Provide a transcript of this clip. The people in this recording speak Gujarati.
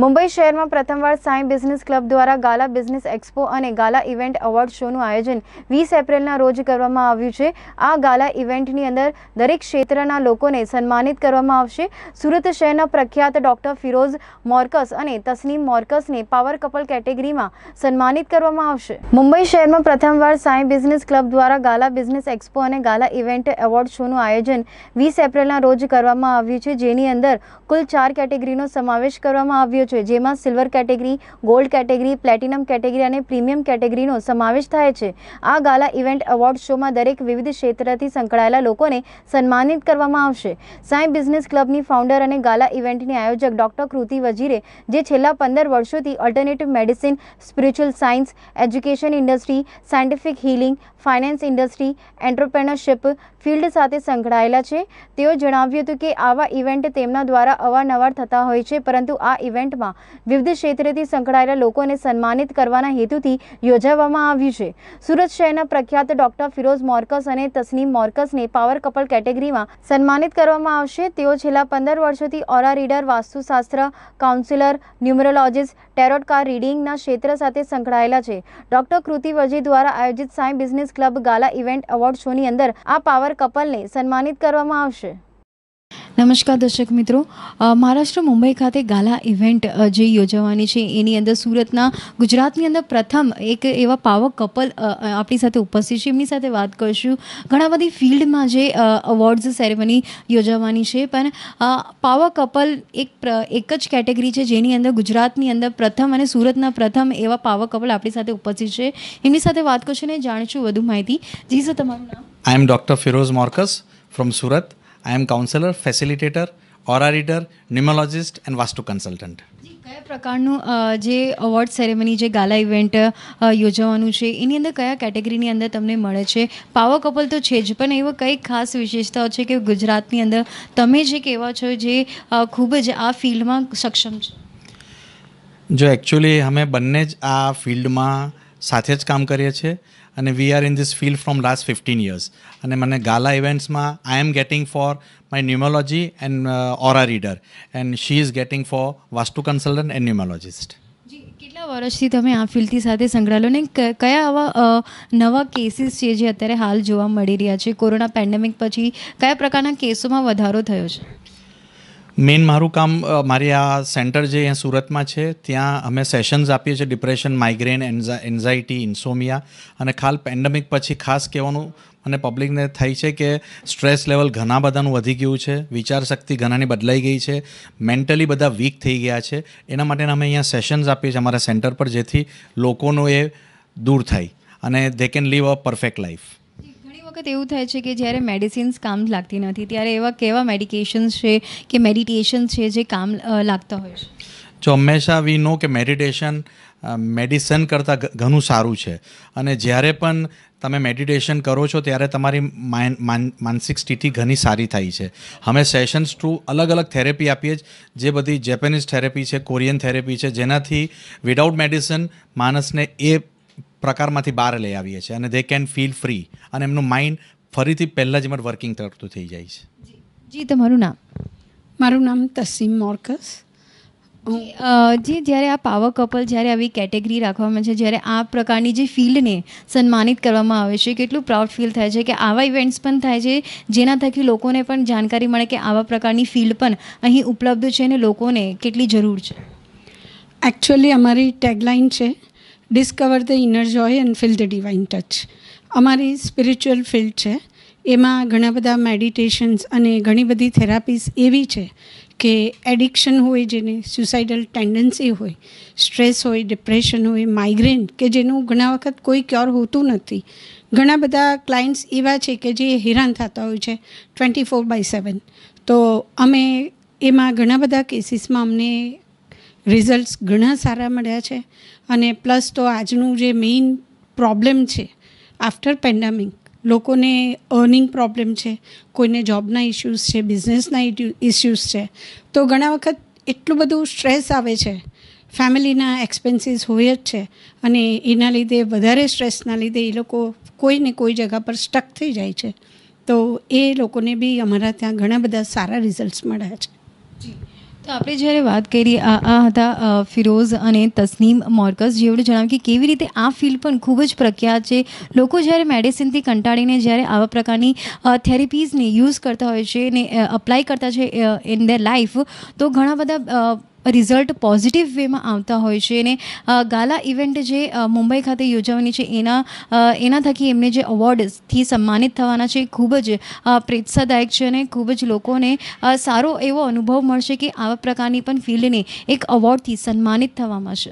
મુંબઈ શહેરમાં પ્રથમવાર સાંઈ બિઝનેસ ક્લબ દ્વારા ગાલા બિઝનેસ એક્સપો અને ગાલા ઇવેન્ટ એવોર્ડ શોનું આયોજન વીસ એપ્રિલના રોજ કરવામાં આવ્યું છે આ ગાલા ઇવેન્ટની અંદર દરેક ક્ષેત્રના લોકોને સન્માનિત કરવામાં આવશે સુરત શહેરના પ્રખ્યાત ડોક્ટર ફિરોઝ મોર્કસ અને તસનીમ મોર્કસને પાવર કપલ કેટેગરીમાં સન્માનિત કરવામાં આવશે મુંબઈ શહેરમાં પ્રથમવાર સાંઈ બિઝનેસ ક્લબ દ્વારા ગાલા બિઝનેસ એક્સપો અને ગાલા ઇવેન્ટ એવોર્ડ શોનું આયોજન વીસ એપ્રિલના રોજ કરવામાં આવ્યું છે જેની અંદર કુલ ચાર કેટેગરીનો સમાવેશ કરવામાં આવ્યો કેટેગરીઓ છે જેમાં silver category gold category platinum category અને પ્રીમિયમ કેટેગરીનો સમાવેશ થાય છે આ ગાલા ઇવેન્ટ એવોર્ડ શોમાં દરેક વિવિધ ક્ષેત્રથી સંકળાયેલા લોકોને સન્માનિત કરવામાં આવશે સાંઈ બિઝનેસ ક્લબની ફાઉન્ડર અને ગાલા ઇવેન્ટની આયોજક ડોક્ટર કૃતિ વજીરે જે છેલ્લા પંદર વર્ષોથી alternative medicine spiritual science education industry scientific healing finance industry entrepreneurship field સાથે સંકળાયેલા છે તેઓ જણાવ્યું હતું કે આવા ઇવેન્ટ તેમના દ્વારા અવારનવાર થતા હોય છે પરંતુ આ ઇવેન્ટ ઇવેન્ટમાં વિવિધ ક્ષેત્રેથી સંકળાયેલા લોકોને સન્માનિત કરવાના હેતુથી યોજાવવામાં આવ્યું છે સુરત શહેરના પ્રખ્યાત ડોક્ટર ફિરોઝ મોર્કસ અને તસનીમ મોર્કસને પાવર કપલ કેટેગરીમાં સન્માનિત કરવામાં આવશે તેઓ છેલ્લા પંદર વર્ષોથી ઓરા રીડર વાસ્તુશાસ્ત્ર કાઉન્સિલર ન્યુમરોલોજિસ્ટ ટેરોટકાર રીડિંગના ક્ષેત્ર સાથે સંકળાયેલા છે ડોક્ટર કૃતિ વજી દ્વારા આયોજિત Sai business club gala event award શોની અંદર આ પાવર કપલને સન્માનિત કરવામાં આવશે નમસ્કાર દર્શક મિત્રો મહારાષ્ટ્ર મુંબઈ ખાતે ગાલા ઇવેન્ટ જે યોજવાની છે એની અંદર સુરતના ગુજરાતની અંદર પ્રથમ એક એવા પાવર કપલ આપણી સાથે ઉપસ્થિત છે એમની સાથે વાત કરીશું ઘણા બધી ફિલ્ડમાં જે અવોર્ડ્સ સેરેમની યોજવાની છે પણ પાવર કપલ એક એક જ કેટેગરી છે જેની અંદર ગુજરાતની અંદર પ્રથમ અને સુરતના પ્રથમ એવા પાવર કપલ આપણી સાથે ઉપસ્થિત છે એમની સાથે વાત કરશું ને જાણીશું વધુ માહિતી જી સર તમારું નામ I am doctor Firoz Morkas from Surat I am counselor, facilitator aura reader numerologist and vastu consultant કયા પ્રકારનું જે અવોર્ડ સેરેમની જે ગાલા ઇવેન્ટ યોજવાનું છે એની અંદર કયા કેટેગરીની અંદર તમને મળે છે પાવર કપલ તો છે જ પણ એવા કઈ ખાસ વિશેષતાઓ છે કે ગુજરાતની અંદર તમે જે કહેવા છો જે ખૂબ જ આ ફિલ્ડમાં સક્ષમ છે જો એકચ્યુઅલી અમે બંને જ આ ફિલ્ડમાં સાથે જ કામ કરીએ છીએ અને we are in this field from last fifteen years અને મને ગાલા ઇવેન્ટ્સમાં I am getting for my numerology and aura reader and she is getting for vastu consultant and numerologist કેટલા વર્ષથી તમે આ ફિલ્ડથી સાથે સંકળાયેલો ને કયા આવા નવા કેસીસ છે જે અત્યારે હાલ જોવા મળી રહ્યા છે કોરોના પેન્ડેમિક પછી કયા પ્રકારના કેસોમાં વધારો થયો છે મેઇન મારું કામ મારી આ સેન્ટર જે અહીંયા સુરતમાં છે ત્યાં અમે સેશન્સ આપીએ છીએ ડિપ્રેશન માઇગ્રેન એન્ઝાઇટી ઇન્સોમિયા અને ખાલ પેન્ડેમિક પછી ખાસ કહેવાનું અને પબ્લિકને થઈ છે કે સ્ટ્રેસ લેવલ ઘણા બધાનું વધી ગયું છે વિચાર શક્તિ ઘણાની બદલાઈ ગઈ છે મેન્ટલી બધા વીક થઈ ગયા છે એના માટે અમે અહીંયા સેશન્સ આપીએ છીએ અમારા સેન્ટર પર જેથી લોકોનો એ દૂર થાય અને they can live a perfect life વખત એવું થાય છે કે જ્યારે મેડિસિન્સ કામ લાગતી નથી ત્યારે એવા કેવા મેડિકેશન્સ છે કે મેડિટેશન છે જે કામ લાગતા હોય છે જો હંમેશા વી નો કે મેડિટેશન મેડિસન કરતાં ઘણું સારું છે અને જ્યારે પણ તમે મેડિટેશન કરો છો ત્યારે તમારી માનસિક સ્થિતિ ઘણી સારી થાય છે અમે સેશન્સ થ્રુ અલગ અલગ થેરેપી આપીએ જે બધી જેપેનીઝ થેરેપી છે કોરિયન થેરેપી છે જેનાથી વિદાઉટ મેડિસન માણસને એ પ્રકારમાંથી બહાર લઈ આવીએ છીએ અને દે કેન ફીલ ફ્રી અને એમનું માઇન્ડ ફરીથી પહેલાં જ એમાં વર્કિંગ તરતું થઈ જાય છે જી તમારું નામ મારું નામ તસીમ મોર્કસ જે જ્યારે આ પાવર કપલ જ્યારે આવી કેટેગરી રાખવામાં છે જ્યારે આ પ્રકારની જે ફિલ્ડને સન્માનિત કરવામાં આવે છે કેટલું પ્રાઉડ ફીલ થાય છે કે આવા ઇવેન્ટ્સ પણ થાય છે જેના થકી લોકોને પણ જાણકારી મળે કે આવા પ્રકારની ફિલ્ડ પણ અહીં ઉપલબ્ધ છે અને લોકોને કેટલી જરૂર છે એકચ્યુઅલી અમારી ટેગલાઇન છે discover the inner joy and feel the divine touch અમારી સ્પિરિચ્યુઅલ ફિલ્ડ છે એમાં ઘણા બધા મેડિટેશન્સ અને ઘણી બધી થેરાપીસ એવી છે કે એડિક્શન હોય જેને સુસાઇડલ ટેન્ડન્સી હોય સ્ટ્રેસ હોય ડિપ્રેશન હોય માઇગ્રેન કે જેનું ઘણા વખત કોઈ ક્યોર હોતું નથી ઘણા બધા ક્લાયન્ટ્સ એવા છે કે જે હેરાન થતા હોય છે ટ્વેન્ટી ફોર બાય સેવન તો અમે એમાં ઘણા બધા કેસીસમાં અમને રિઝલ્ટ્સ ઘણા સારા મળ્યા છે અને પ્લસ તો આજનું જે મેઇન પ્રોબ્લેમ છે આફ્ટર પેન્ડામિક લોકોને અર્નિંગ પ્રોબ્લેમ છે કોઈને જોબના ઇસ્યુઝ છે બિઝનેસના ઇસ્યુઝ છે તો ઘણા વખત એટલું બધું સ્ટ્રેસ આવે છે ફેમિલીના એક્સપેન્સીસ હોય જ છે અને એના લીધે વધારે સ્ટ્રેસના લીધે એ લોકો કોઈને કોઈ જગા પર સ્ટક થઈ જાય છે તો એ લોકોને બી અમારા ત્યાં ઘણા બધા સારા રિઝલ્ટ્સ મળ્યા છે તો આપણે જ્યારે વાત કરીએ આ આ હતા ફિરોઝ અને તસનીમ મોર્કસ જેવડે જણાવ્યું કે કેવી રીતે આ ફિલ્ડ પણ ખૂબ જ પ્રખ્યાત છે લોકો જ્યારે મેડિસિનથી કંટાળીને જ્યારે આવા પ્રકારની થેરેપીઝને યુઝ કરતા હોય છે ને અપ્લાય કરતા છે ઇન ધેર લાઈફ તો ઘણા બધા રિઝલ્ટ પોઝિટિવ વેમાં આવતા હોય છે અને ગાલા ઇવેન્ટ જે મુંબઈ ખાતે યોજાવાની છે એના એના થકી એમને જે અવોર્ડથી સન્માનિત થવાના છે ખૂબ જ પ્રેત્સાદાયક છે અને ખૂબ જ લોકોને સારો એવો અનુભવ મળશે કે આવા પ્રકારની પણ ફિલ્ડને એક અવોર્ડથી સન્માનિત થવામાં છે